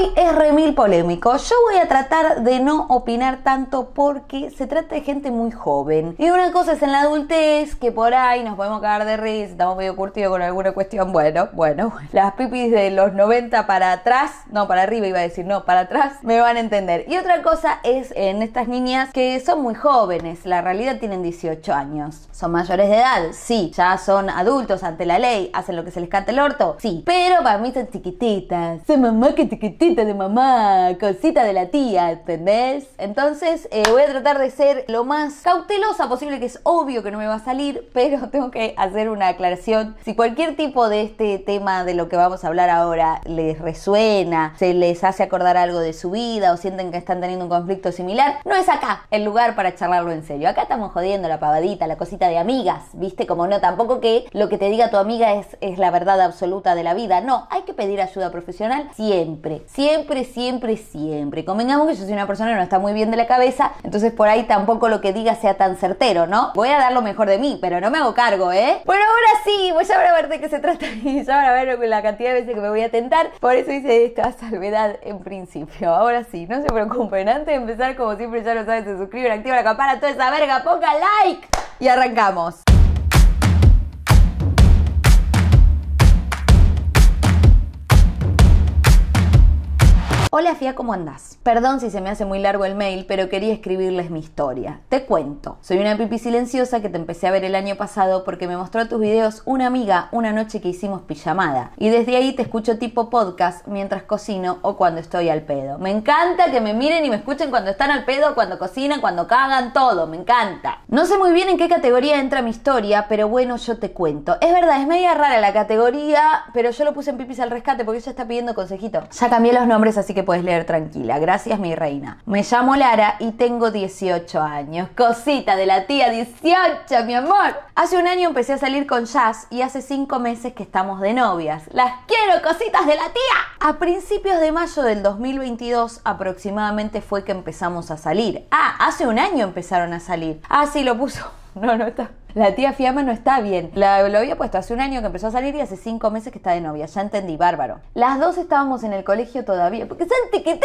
hoy es remil polémico. Yo voy a tratar de no opinar tanto porque se trata de gente muy joven. Y una cosa es en la adultez, que por ahí nos podemos cagar de risa, estamos medio curtidos con alguna cuestión. Bueno, bueno, las pipis de los 90 para atrás, no, para arriba iba a decir, no, para atrás, me van a entender. Y otra cosa es en estas niñas que son muy jóvenes, la realidad tienen 18 años. Son mayores de edad, sí, ya son adultos ante la ley, hacen lo que se les canta el orto, sí, pero para mí son chiquititas. Se mamá que chiquititas cosita de mamá, cosita de la tía, ¿entendés? Entonces eh, voy a tratar de ser lo más cautelosa posible, que es obvio que no me va a salir, pero tengo que hacer una aclaración. Si cualquier tipo de este tema de lo que vamos a hablar ahora les resuena, se les hace acordar algo de su vida o sienten que están teniendo un conflicto similar, no es acá el lugar para charlarlo en serio. Acá estamos jodiendo la pavadita, la cosita de amigas, ¿viste? Como no, tampoco que lo que te diga tu amiga es la verdad absoluta de la vida. No, hay que pedir ayuda profesional siempre. Siempre, siempre, siempre. Convengamos que yo soy una persona que no está muy bien de la cabeza, entonces por ahí tampoco lo que diga sea tan certero, ¿no? Voy a dar lo mejor de mí, pero no me hago cargo, ¿eh? Bueno, ahora sí, voy a ver a ver de qué se trata y ya van a ver la cantidad de veces que me voy a tentar. Por eso hice esta salvedad en principio. Ahora sí, no se preocupen. Antes de empezar, como siempre, ya lo saben, se suscriben, activa la campana, toda esa verga, ponga like y arrancamos. Hola Fia, ¿cómo andás? Perdón si se me hace muy largo el mail, pero quería escribirles mi historia. Te cuento. Soy una pipi silenciosa que te empecé a ver el año pasado porque me mostró tus videos una amiga una noche que hicimos pijamada. Y desde ahí te escucho tipo podcast mientras cocino o cuando estoy al pedo. Me encanta que me miren y me escuchen cuando están al pedo, cuando cocinan, cuando cagan, todo. Me encanta. No sé muy bien en qué categoría entra mi historia, pero bueno, yo te cuento. Es verdad, es media rara la categoría, pero yo lo puse en pipis al rescate porque ella está pidiendo consejito. Ya cambié los nombres, así que puedes leer tranquila. Gracias, mi reina. Me llamo Lara y tengo 18 años. Cosita de la tía 18, mi amor. Hace un año empecé a salir con Jazz y hace 5 meses que estamos de novias. Las quiero, cositas de la tía. A principios de mayo del 2022 aproximadamente fue que empezamos a salir. Ah, hace un año empezaron a salir. Ah, sí, lo puso. No, no está. La tía Fiamma no está bien. La, lo había puesto hace un año que empezó a salir y hace cinco meses que está de novia. Ya entendí, bárbaro. Las dos estábamos en el colegio todavía. Porque son tiquititas.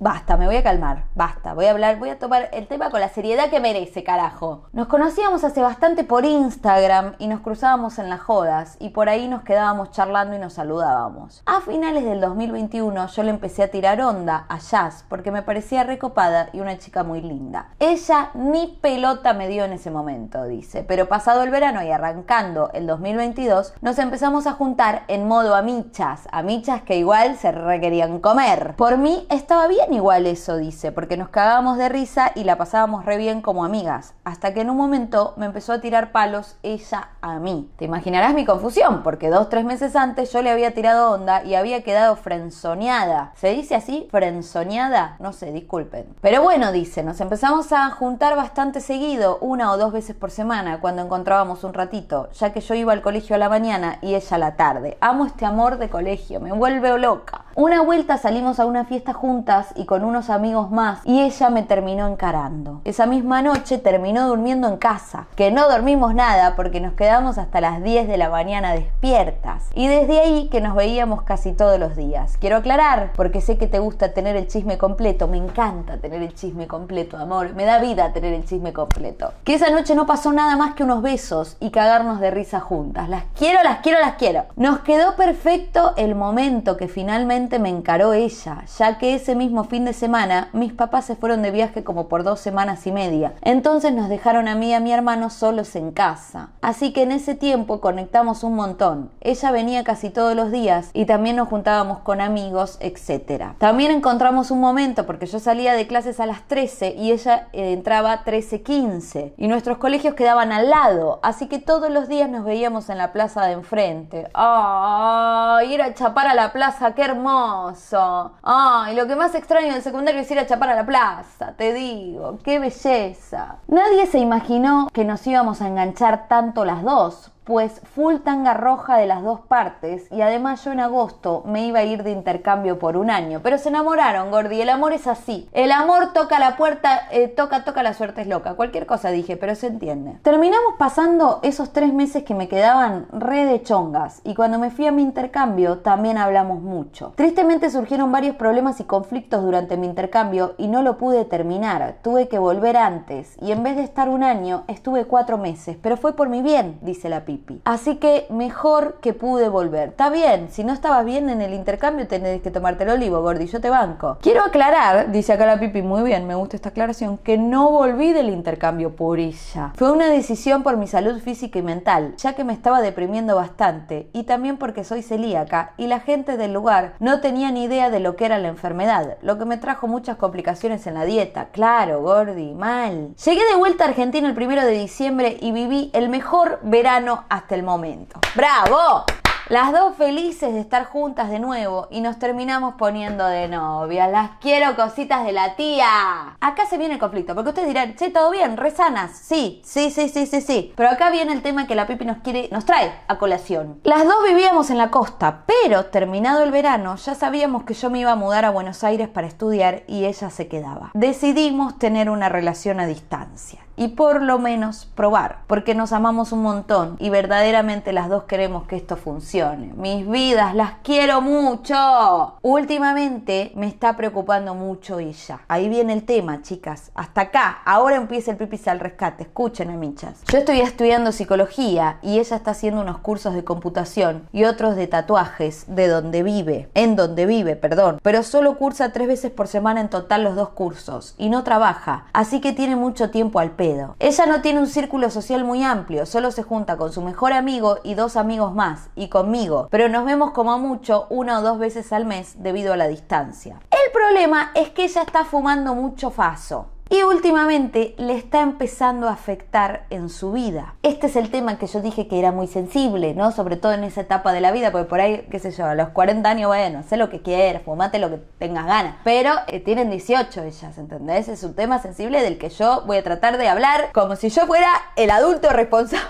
Basta, me voy a calmar. Basta. Voy a hablar, voy a tomar el tema con la seriedad que merece, carajo. Nos conocíamos hace bastante por Instagram y nos cruzábamos en las jodas. Y por ahí nos quedábamos charlando y nos saludábamos. A finales del 2021 yo le empecé a tirar onda a Jazz porque me parecía recopada y una chica muy linda. Ella ni pelota me dio en ese momento, dice pero pasado el verano y arrancando el 2022, nos empezamos a juntar en modo amichas, amichas que igual se requerían comer. Por mí estaba bien igual eso, dice, porque nos cagábamos de risa y la pasábamos re bien como amigas, hasta que en un momento me empezó a tirar palos ella a mí. Te imaginarás mi confusión, porque dos, tres meses antes yo le había tirado onda y había quedado frenzoneada. ¿Se dice así? ¿Frenzoneada? No sé, disculpen. Pero bueno, dice, nos empezamos a juntar bastante seguido, una o dos veces por semana cuando encontrábamos un ratito, ya que yo iba al colegio a la mañana y ella a la tarde. Amo este amor de colegio, me vuelve loca. Una vuelta salimos a una fiesta juntas y con unos amigos más y ella me terminó encarando. Esa misma noche terminó durmiendo en casa, que no dormimos nada porque nos quedamos hasta las 10 de la mañana despiertas. Y desde ahí que nos veíamos casi todos los días. Quiero aclarar, porque sé que te gusta tener el chisme completo, me encanta tener el chisme completo, amor, me da vida tener el chisme completo. Que esa noche no pasó nada más que unos besos y cagarnos de risa juntas. Las quiero, las quiero, las quiero. Nos quedó perfecto el momento que finalmente me encaró ella, ya que ese mismo fin de semana mis papás se fueron de viaje como por dos semanas y media. Entonces nos dejaron a mí y a mi hermano solos en casa. Así que en ese tiempo conectamos un montón. Ella venía casi todos los días y también nos juntábamos con amigos, etc. También encontramos un momento porque yo salía de clases a las 13 y ella eh, entraba 13.15 y nuestros colegios quedaban al lado, así que todos los días nos veíamos en la plaza de enfrente. ¡Ah! ir a chapar a la plaza, qué hermoso Ay, lo que más extraño del secundario es ir a chapar a la plaza, te digo, qué belleza. Nadie se imaginó que nos íbamos a enganchar tanto las dos, pues full tanga roja de las dos partes y además yo en agosto me iba a ir de intercambio por un año. Pero se enamoraron, Gordi, el amor es así. El amor toca la puerta, eh, toca, toca, la suerte es loca. Cualquier cosa dije, pero se entiende. Terminamos pasando esos tres meses que me quedaban re de chongas y cuando me fui a mi intercambio también hablamos mucho. Tristemente surgieron varios problemas y conflictos durante mi intercambio y no lo pude terminar. Tuve que volver antes y en vez de estar un año estuve cuatro meses, pero fue por mi bien, dice la piba. Así que mejor que pude volver. Está bien, si no estabas bien en el intercambio tenés que tomarte el olivo, gordi, yo te banco. Quiero aclarar, dice acá la pipi, muy bien, me gusta esta aclaración, que no volví del intercambio por ella. Fue una decisión por mi salud física y mental, ya que me estaba deprimiendo bastante y también porque soy celíaca y la gente del lugar no tenía ni idea de lo que era la enfermedad, lo que me trajo muchas complicaciones en la dieta. Claro, gordi, mal. Llegué de vuelta a Argentina el primero de diciembre y viví el mejor verano hasta el momento. ¡Bravo! Las dos felices de estar juntas de nuevo y nos terminamos poniendo de novia. Las quiero cositas de la tía. Acá se viene el conflicto, porque ustedes dirán, che, todo bien, resanas. Sí, sí, sí, sí, sí, sí. Pero acá viene el tema que la Pipi nos quiere, nos trae a colación. Las dos vivíamos en la costa, pero terminado el verano ya sabíamos que yo me iba a mudar a Buenos Aires para estudiar y ella se quedaba. Decidimos tener una relación a distancia y por lo menos probar, porque nos amamos un montón y verdaderamente las dos queremos que esto funcione. Mis vidas, las quiero mucho. Últimamente me está preocupando mucho ella. Ahí viene el tema, chicas. Hasta acá, ahora empieza el pipis al rescate. Escúchenme, Michas Yo estoy estudiando psicología y ella está haciendo unos cursos de computación y otros de tatuajes de donde vive, en donde vive, perdón, pero solo cursa tres veces por semana en total los dos cursos y no trabaja, así que tiene mucho tiempo al pecho ella no tiene un círculo social muy amplio, solo se junta con su mejor amigo y dos amigos más, y conmigo, pero nos vemos como mucho una o dos veces al mes debido a la distancia. El problema es que ella está fumando mucho faso y últimamente le está empezando a afectar en su vida. Este es el tema que yo dije que era muy sensible, ¿no? Sobre todo en esa etapa de la vida, porque por ahí, qué sé yo, a los 40 años, bueno, sé lo que quieras, fumate lo que tengas ganas. Pero eh, tienen 18 ellas, ¿entendés? Es un tema sensible del que yo voy a tratar de hablar como si yo fuera el adulto responsable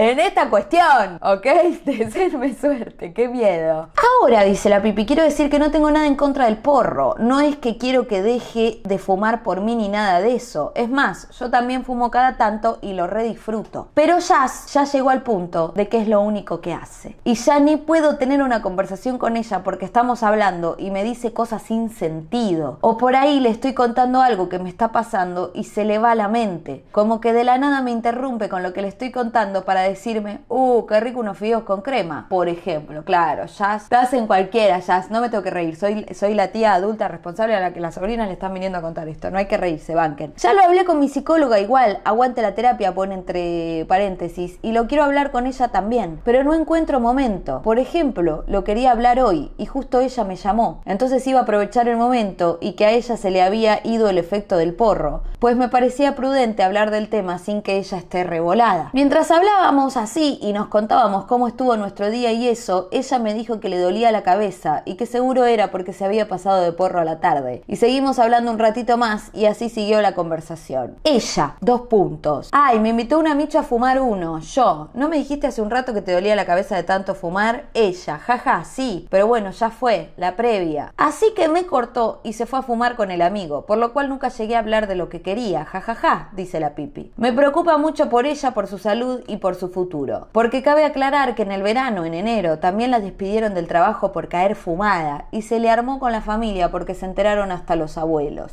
en esta cuestión, ¿ok? Desearme suerte, qué miedo. Ahora, dice la pipi, quiero decir que no tengo nada en contra del porro. No es que quiero que deje de fumar por mí ni nada de eso. Es más, yo también fumo cada tanto y lo redisfruto. Pero Jazz ya llegó al punto de que es lo único que hace. Y ya ni puedo tener una conversación con ella porque estamos hablando y me dice cosas sin sentido. O por ahí le estoy contando algo que me está pasando y se le va a la mente. Como que de la nada me interrumpe con lo que le estoy contando para decirme, uh, qué rico unos fideos con crema, por ejemplo, claro, ya estás hacen cualquiera, ya no me tengo que reír, soy, soy la tía adulta responsable a la que las sobrinas le están viniendo a contar esto, no hay que reírse, banquen. Ya lo hablé con mi psicóloga igual, aguante la terapia, pone entre paréntesis, y lo quiero hablar con ella también, pero no encuentro momento. Por ejemplo, lo quería hablar hoy y justo ella me llamó, entonces iba a aprovechar el momento y que a ella se le había ido el efecto del porro, pues me parecía prudente hablar del tema sin que ella esté revolada. Mientras hablaba así y nos contábamos cómo estuvo nuestro día y eso, ella me dijo que le dolía la cabeza y que seguro era porque se había pasado de porro a la tarde. Y seguimos hablando un ratito más y así siguió la conversación. Ella, dos puntos. Ay, me invitó una micha a fumar uno. Yo, ¿no me dijiste hace un rato que te dolía la cabeza de tanto fumar? Ella, jaja, sí, pero bueno, ya fue, la previa. Así que me cortó y se fue a fumar con el amigo, por lo cual nunca llegué a hablar de lo que quería, jajaja, dice la pipi. Me preocupa mucho por ella, por su salud y por su futuro. Porque cabe aclarar que en el verano, en enero, también la despidieron del trabajo por caer fumada y se le armó con la familia porque se enteraron hasta los abuelos.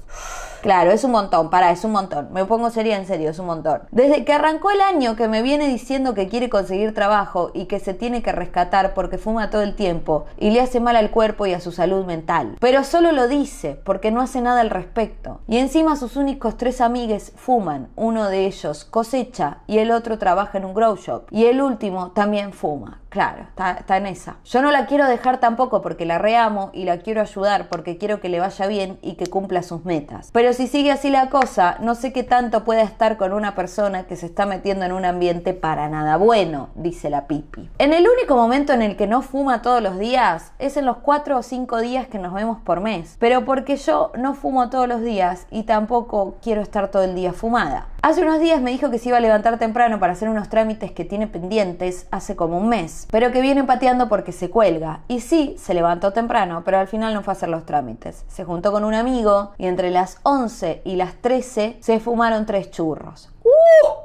Claro, es un montón, para, es un montón. Me pongo seria en serio, es un montón. Desde que arrancó el año que me viene diciendo que quiere conseguir trabajo y que se tiene que rescatar porque fuma todo el tiempo y le hace mal al cuerpo y a su salud mental. Pero solo lo dice porque no hace nada al respecto. Y encima sus únicos tres amigues fuman, uno de ellos cosecha y el otro trabaja en un grow y el último también fuma. Claro, está, está, en esa. Yo no la quiero dejar tampoco porque la reamo y la quiero ayudar porque quiero que le vaya bien y que cumpla sus metas. Pero si sigue así la cosa, no sé qué tanto pueda estar con una persona que se está metiendo en un ambiente para nada bueno, dice la Pipi. En el único momento en el que no fuma todos los días es en los 4 o 5 días que nos vemos por mes. Pero porque yo no fumo todos los días y tampoco quiero estar todo el día fumada. Hace unos días me dijo que se iba a levantar temprano para hacer unos trámites que tiene pendientes hace como un mes, pero que viene pateando porque se cuelga. Y sí, se levantó temprano, pero al final no fue a hacer los trámites. Se juntó con un amigo y entre las 11 y las 13 se fumaron tres churros.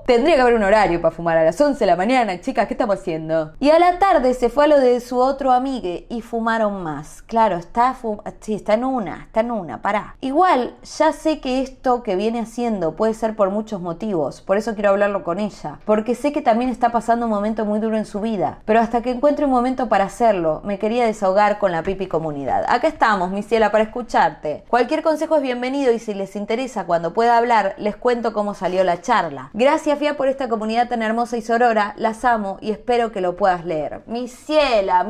Tendría que haber un horario para fumar a las 11 de la mañana, chicas, ¿qué estamos haciendo? Y a la tarde se fue a lo de su otro amigue y fumaron más. Claro, está, sí, está en una, está en una, pará. Igual, ya sé que esto que viene haciendo puede ser por muchos motivos, por eso quiero hablarlo con ella, porque sé que también está pasando un momento muy duro en su vida, pero hasta que encuentre un momento para hacerlo, me quería desahogar con la pipi comunidad. Acá estamos, mi ciela, para escucharte. Cualquier consejo es bienvenido y si les interesa, cuando pueda hablar, les cuento cómo salió la charla. Gracias, Fia, por esta comunidad tan hermosa y sorora. Las amo y espero que lo puedas leer. Mi ciela,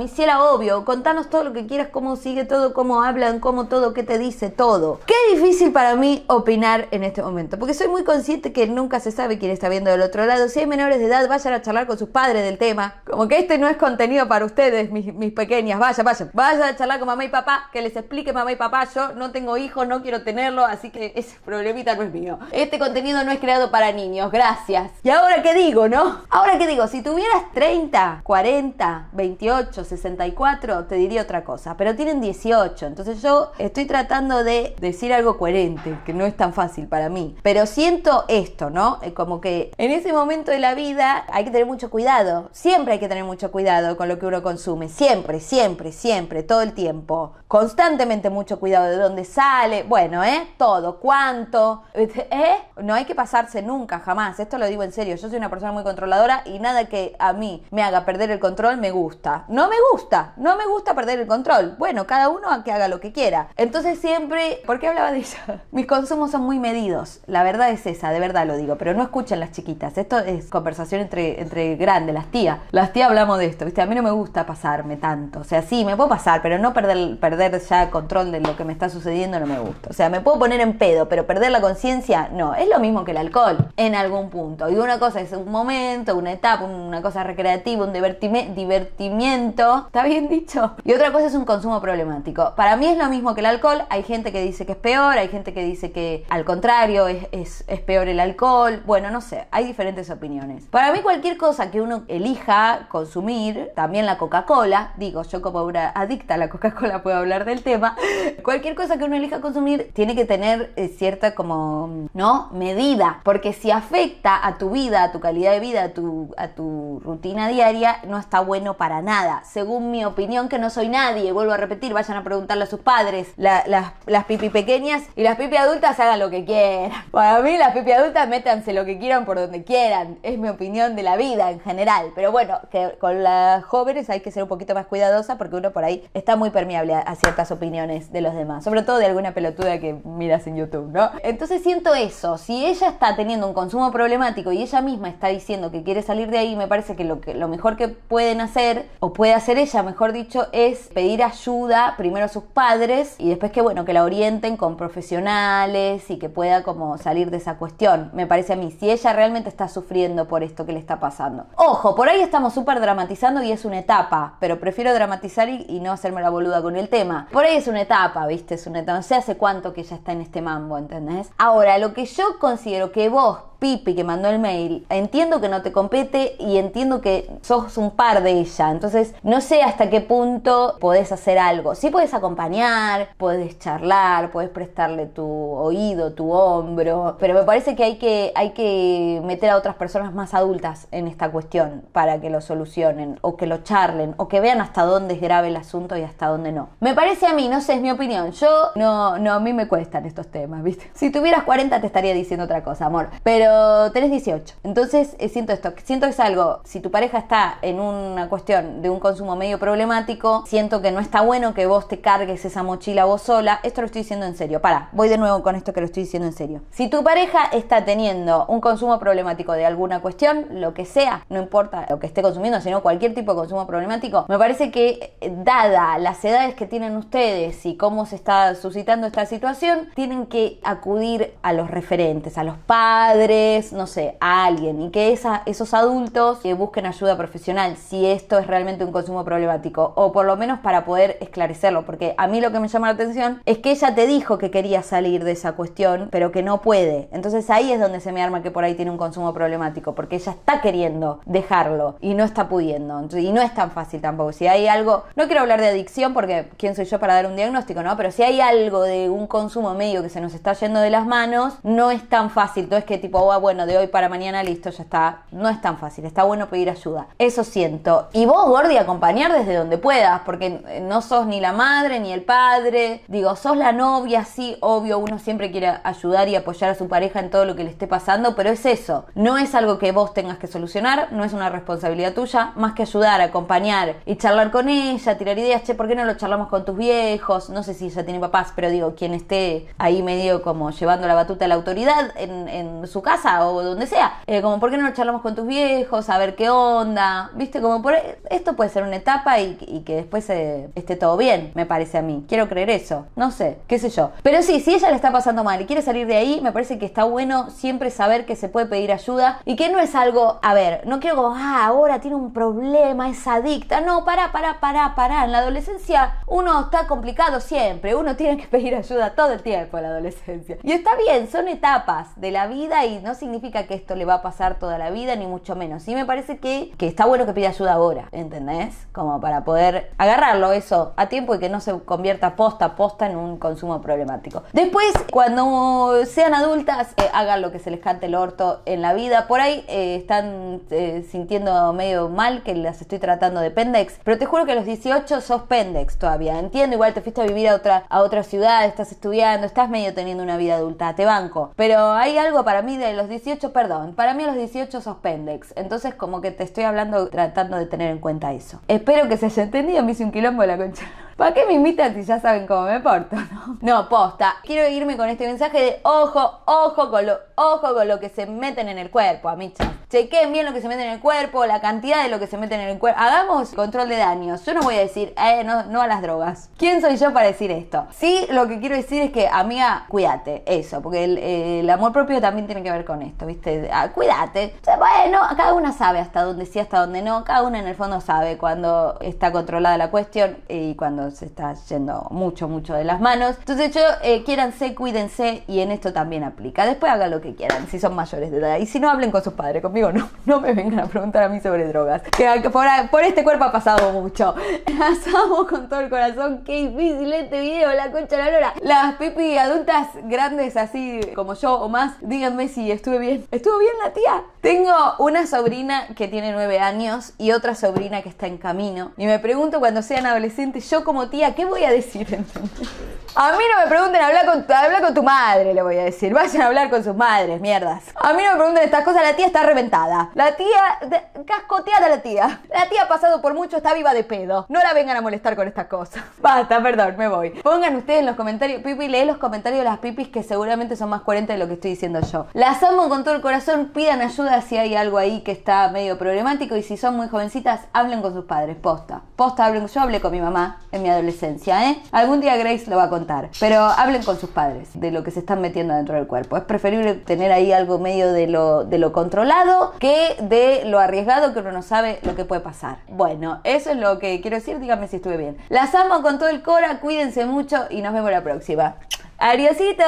obvio. Contanos todo lo que quieras, cómo sigue todo, cómo hablan, cómo todo, qué te dice todo. Qué difícil para mí opinar en este momento, porque soy muy consciente que nunca se sabe quién está viendo del otro lado. Si hay menores de edad, vayan a charlar con sus padres del tema. Como que este no es contenido para ustedes, mis, pequeñas. Vaya, vaya, Vayan a charlar con mamá y papá, que les explique mamá y papá. Yo no tengo hijos, no quiero tenerlo, así que ese problemita no es mío. Este contenido no es creado para niños gracias. ¿Y ahora qué digo, no? Ahora qué digo, si tuvieras 30, 40, 28, 64, te diría otra cosa, pero tienen 18, entonces yo estoy tratando de decir algo coherente, que no es tan fácil para mí, pero siento esto, ¿no? Como que en ese momento de la vida hay que tener mucho cuidado, siempre hay que tener mucho cuidado con lo que uno consume, siempre, siempre, siempre, todo el tiempo constantemente mucho cuidado de dónde sale, bueno, ¿eh? Todo, cuánto, ¿eh? No hay que pasarse nunca, jamás, esto lo digo en serio, yo soy una persona muy controladora y nada que a mí me haga perder el control me gusta. No me gusta, no me gusta perder el control. Bueno, cada uno a que haga lo que quiera. Entonces siempre, ¿por qué hablaba de ella? Mis consumos son muy medidos, la verdad es esa, de verdad lo digo, pero no escuchen las chiquitas, esto es conversación entre, entre grandes, las tías. Las tías hablamos de esto, ¿viste? A mí no me gusta pasarme tanto, o sea, sí, me puedo pasar, pero no perder ya control de lo que me está sucediendo no me gusta. O sea, me puedo poner en pedo, pero perder la conciencia no. Es lo mismo que el alcohol en algún punto. Y una cosa es un momento, una etapa, una cosa recreativa, un divertimiento. ¿Está bien dicho? Y otra cosa es un consumo problemático. Para mí es lo mismo que el alcohol. Hay gente que dice que es peor, hay gente que dice que al contrario es, es peor el alcohol. Bueno, no sé, hay diferentes opiniones. Para mí cualquier cosa que uno elija consumir, también la Coca-Cola, digo, yo como una adicta a la Coca-Cola puedo hablar del tema, cualquier cosa que uno elija consumir tiene que tener eh, cierta como, ¿no? Medida, porque si afecta a tu vida, a tu calidad de vida, a tu, a tu rutina diaria, no está bueno para nada. Según mi opinión, que no soy nadie, vuelvo a repetir, vayan a preguntarle a sus padres, las, las pipi pequeñas y las pipi adultas hagan lo que quieran. Para mí las pipi adultas métanse lo que quieran por donde quieran, es mi opinión de la vida en general, pero bueno, que con las jóvenes hay que ser un poquito más cuidadosa porque uno por ahí está muy permeable ciertas opiniones de los demás, sobre todo de alguna pelotuda que miras en YouTube, ¿no? Entonces siento eso, si ella está teniendo un consumo problemático y ella misma está diciendo que quiere salir de ahí, me parece que lo, mejor que pueden hacer, o puede hacer ella, mejor dicho, es pedir ayuda primero a sus padres y después que, bueno, que la orienten con profesionales y que pueda como salir de esa cuestión, me parece a mí, si ella realmente está sufriendo por esto que le está pasando. Ojo, por ahí estamos súper dramatizando y es una etapa, pero prefiero dramatizar y, y no hacerme la boluda con el tema por ahí es una etapa, ¿viste? Es una etapa. No sé hace cuánto que ya está en este mambo, ¿entendés? Ahora, lo que yo considero que vos Pipi que mandó el mail, entiendo que no te compete y entiendo que sos un par de ella. Entonces, no sé hasta qué punto podés hacer algo. Sí podés acompañar, puedes charlar, podés prestarle tu oído, tu hombro, pero me parece que hay que, hay que meter a otras personas más adultas en esta cuestión para que lo solucionen o que lo charlen o que vean hasta dónde es grave el asunto y hasta dónde no. Me parece a mí, no sé, es mi opinión. Yo no, no, a mí me cuestan estos temas, ¿viste? Si tuvieras 40 te estaría diciendo otra cosa, amor. Pero 318. Entonces eh, siento esto, siento que es algo, si tu pareja está en una cuestión de un consumo medio problemático, siento que no está bueno que vos te cargues esa mochila vos sola, esto lo estoy diciendo en serio, para, voy de nuevo con esto que lo estoy diciendo en serio. Si tu pareja está teniendo un consumo problemático de alguna cuestión, lo que sea, no importa lo que esté consumiendo, sino cualquier tipo de consumo problemático, me parece que eh, dada las edades que tienen ustedes y cómo se está suscitando esta situación, tienen que acudir a los referentes, a los padres, no sé, a alguien y que esos adultos que eh, busquen ayuda profesional si esto es realmente un consumo problemático o por lo menos para poder esclarecerlo, porque a mí lo que me llama la atención es que ella te dijo que quería salir de esa cuestión, pero que no puede. Entonces ahí es donde se me arma que por ahí tiene un consumo problemático, porque ella está queriendo dejarlo y no está pudiendo. y no es tan fácil tampoco. Si hay algo, no quiero hablar de adicción porque quién soy yo para dar un diagnóstico, ¿no? Pero si hay algo de un consumo medio que se nos está yendo de las manos, no es tan fácil. Entonces que tipo, bueno, de hoy para mañana, listo, ya está. No es tan fácil, está bueno pedir ayuda. Eso siento. Y vos, Gordi, acompañar desde donde puedas, porque no sos ni la madre ni el padre. Digo, sos la novia, sí, obvio, uno siempre quiere ayudar y apoyar a su pareja en todo lo que le esté pasando, pero es eso. No es algo que vos tengas que solucionar, no es una responsabilidad tuya, más que ayudar, acompañar y charlar con ella, tirar ideas, che, ¿por qué no lo charlamos con tus viejos? No sé si ella tiene papás, pero digo, quien esté ahí medio como llevando la batuta a la autoridad en su casa, o donde sea. Eh, como, ¿por qué no nos charlamos con tus viejos? A ver qué onda. ¿Viste? Como, por e, esto puede ser una etapa y, que después eh, esté todo bien, me parece a mí. Quiero creer eso. No sé, qué sé yo. Pero sí, si ella le está pasando mal y quiere salir de ahí, me parece que está bueno siempre saber que se puede pedir ayuda y que no es algo, a ver, no quiero como, ah, ahora tiene un problema, es adicta. No, para para para para En la adolescencia uno está complicado siempre, uno tiene que pedir ayuda todo el tiempo en la adolescencia. Y está bien, son etapas de la vida y no significa que esto le va a pasar toda la vida, ni mucho menos. y me parece que, que está bueno que pida ayuda ahora, ¿entendés? Como para poder agarrarlo eso a tiempo y que no se convierta posta a posta en un consumo problemático. Después, cuando sean adultas, eh, hagan lo que se les cante el orto en la vida. Por ahí eh, están eh, sintiendo medio mal que las estoy tratando de pendex, pero te juro que a los 18 sos pendex todavía. Entiendo, igual te fuiste a vivir a otra, a otra ciudad, estás estudiando, estás medio teniendo una vida adulta, te banco. Pero hay algo para mí de los 18, perdón, para mí los 18 sos pendex. Entonces como que te estoy hablando tratando de tener en cuenta eso. Espero que se haya entendido, me hice un quilombo la concha. ¿Para qué me invitan si ya saben cómo me porto, no? posta. Quiero irme con este mensaje de ojo, ojo con lo, ojo con lo que se meten en el cuerpo, amichas chequen bien lo que se mete en el cuerpo, la cantidad de lo que se mete en el cuerpo. Hagamos control de daños. Yo no voy a decir, eh, no, a las drogas. ¿Quién soy yo para decir esto? Sí, lo que quiero decir es que, amiga, cuídate, eso, porque el, eh, amor propio también tiene que ver con esto, ¿viste? Ah, cuídate. bueno, cada una sabe hasta dónde sí, hasta dónde no. Cada una en el fondo sabe cuando está controlada la cuestión y cuando se está yendo mucho, mucho de las manos. Entonces yo, eh, quiéranse, cuídense y en esto también aplica. Después hagan lo que quieran, si son mayores de edad. Y si no, hablen con sus padres, conmigo no, no me vengan a preguntar a mí sobre drogas. Que por, este cuerpo ha pasado mucho. Las amo con todo el corazón. Qué difícil este video, la concha de la lora. Las pipi adultas grandes así como yo o más, díganme si estuve bien. ¿Estuvo bien la tía? Tengo una sobrina que tiene nueve años y otra sobrina que está en camino. Y me pregunto cuando sean adolescentes, yo como tía, ¿qué voy a decir? A mí no me pregunten Habla con, con tu madre, le voy a decir. Vayan a hablar con sus madres, mierdas. A mí no me pregunten estas cosas, la tía está reventada la tía, cascoteada la tía. La tía ha pasado por mucho, está viva de pedo. No la vengan a molestar con estas cosas. Basta, perdón, me voy. Pongan ustedes en los comentarios, Pipi, leen los comentarios de las Pipis que seguramente son más coherentes de lo que estoy diciendo yo. Las amo con todo el corazón, pidan ayuda si hay algo ahí que está medio problemático y si son muy jovencitas, hablen con sus padres, posta. Posta, hablen, yo hablé con mi mamá en mi adolescencia, ¿eh? Algún día Grace lo va a contar, pero hablen con sus padres de lo que se están metiendo dentro del cuerpo. Es preferible tener ahí algo medio de lo, de lo controlado que de lo arriesgado que uno no sabe lo que puede pasar. Bueno, eso es lo que quiero decir. Díganme si estuve bien. Las amo con todo el cora, cuídense mucho y nos vemos la próxima. ¡Adiosito!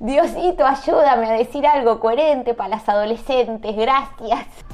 Diosito, ayúdame a decir algo coherente para las adolescentes. Gracias.